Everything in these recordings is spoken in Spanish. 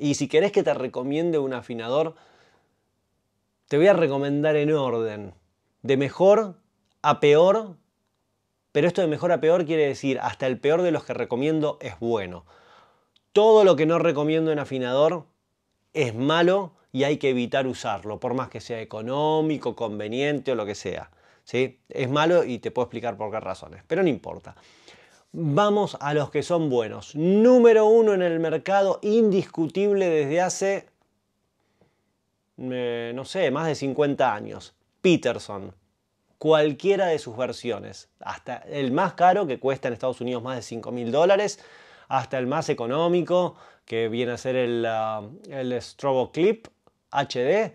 Y si querés que te recomiende un afinador, te voy a recomendar en orden. De mejor a peor, pero esto de mejor a peor quiere decir hasta el peor de los que recomiendo es bueno. Todo lo que no recomiendo en afinador es malo y hay que evitar usarlo, por más que sea económico, conveniente o lo que sea. ¿sí? Es malo y te puedo explicar por qué razones, pero no importa. Vamos a los que son buenos. Número uno en el mercado, indiscutible desde hace, eh, no sé, más de 50 años. Peterson. Cualquiera de sus versiones. Hasta el más caro, que cuesta en Estados Unidos más de 5 mil dólares, hasta el más económico, que viene a ser el, ah, el Strobo Clip HD.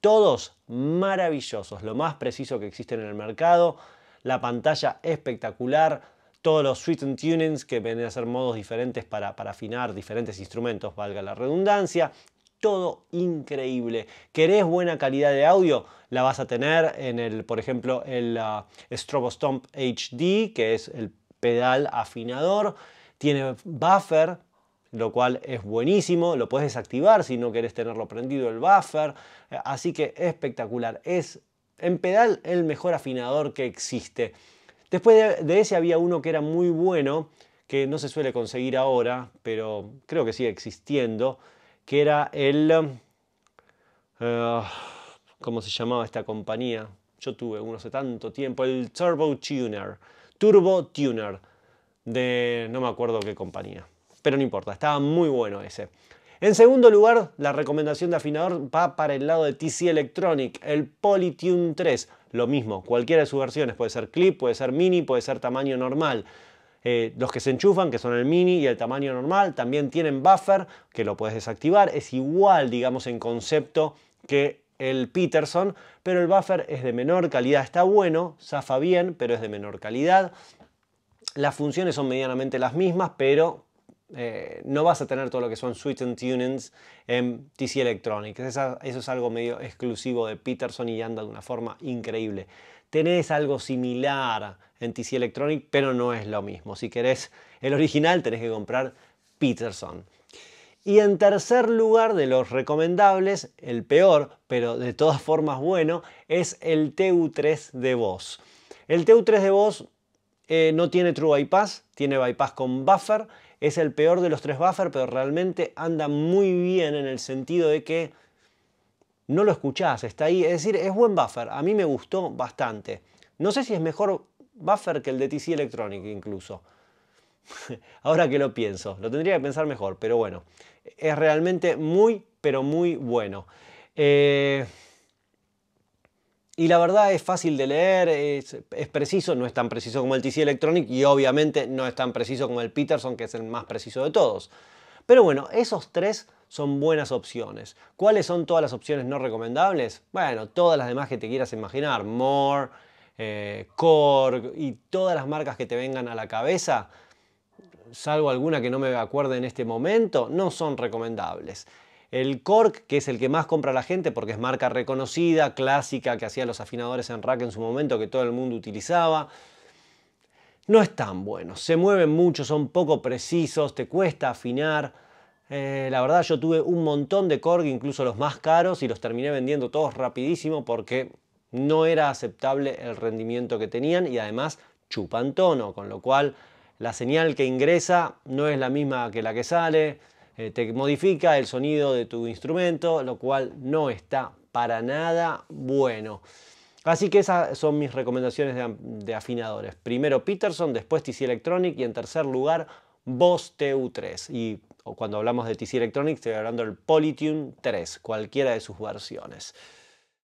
Todos maravillosos, lo más preciso que existe en el mercado. La pantalla espectacular todos los sweeten tunings que venden a ser modos diferentes para, afinar diferentes instrumentos, valga la redundancia, todo increíble. ¿Querés buena calidad de audio? La vas a tener en el, por ejemplo, el uh, Strobostomp HD, que es el pedal afinador. Tiene buffer, lo cual es buenísimo. Lo puedes desactivar si no querés tenerlo prendido el buffer. Así que espectacular. Es en pedal el mejor afinador que existe. Después de, ese había uno que era muy bueno, que no se suele conseguir ahora, pero creo que sigue existiendo, que era el... Eh, ¿Cómo se llamaba esta compañía? Yo tuve uno hace tanto tiempo, el Turbo Tuner, Turbo Tuner, de no me acuerdo qué compañía, pero no importa, estaba muy bueno ese. En segundo lugar, la recomendación de afinador va para el lado de TC Electronic, el Polytune 3. Lo mismo, cualquiera de sus versiones, puede ser clip, puede ser mini, puede ser tamaño normal. Eh, los que se enchufan, que son el mini y el tamaño normal, también tienen buffer, que lo puedes desactivar. Es igual, digamos, en concepto que el Peterson, pero el buffer es de menor calidad. Está bueno, zafa bien, pero es de menor calidad. Las funciones son medianamente las mismas, pero eh, no vas a tener todo lo que son switch and tunings en TC Electronics. eso es algo medio exclusivo de Peterson y anda de una forma increíble. Tenés algo similar en TC Electronics, pero no es lo mismo. Si querés el original, tenés que comprar Peterson. Y en tercer lugar de los recomendables, el peor, pero de todas formas bueno, es el TU3 de Voz. El TU3 de Voz eh, no tiene True Bypass, tiene Bypass con Buffer. Es el peor de los tres Buffer, pero realmente anda muy bien en el sentido de que no lo escuchás, está ahí. Es decir, es buen Buffer. A mí me gustó bastante. No sé si es mejor Buffer que el de TC Electronic incluso. Ahora que lo pienso, lo tendría que pensar mejor, pero bueno, es realmente muy, pero muy bueno. Eh, y la verdad es fácil de leer, es, preciso, no es tan preciso como el TC Electronic y obviamente no es tan preciso como el Peterson, que es el más preciso de todos. Pero bueno, esos tres son buenas opciones. ¿Cuáles son todas las opciones no recomendables? Bueno, todas las demás que te quieras imaginar, More, eh, Korg y todas las marcas que te vengan a la cabeza, salvo alguna que no me acuerde en este momento, no son recomendables. El Korg, que es el que más compra la gente porque es marca reconocida, clásica, que hacían los afinadores en rack en su momento, que todo el mundo utilizaba. No es tan bueno, se mueven mucho, son poco precisos, te cuesta afinar. Eh, la verdad yo tuve un montón de Korg, incluso los más caros, y los terminé vendiendo todos rapidísimo porque no era aceptable el rendimiento que tenían y además chupan tono, con lo cual la señal que ingresa no es la misma que la que sale. Eh, te modifica el sonido de tu instrumento, lo cual no está para nada bueno. Así que esas son mis recomendaciones de, afinadores. Primero Peterson, después TC Electronic y en tercer lugar Boss TU3. Y cuando hablamos de TC Electronic estoy hablando del Polytune 3, cualquiera de sus versiones.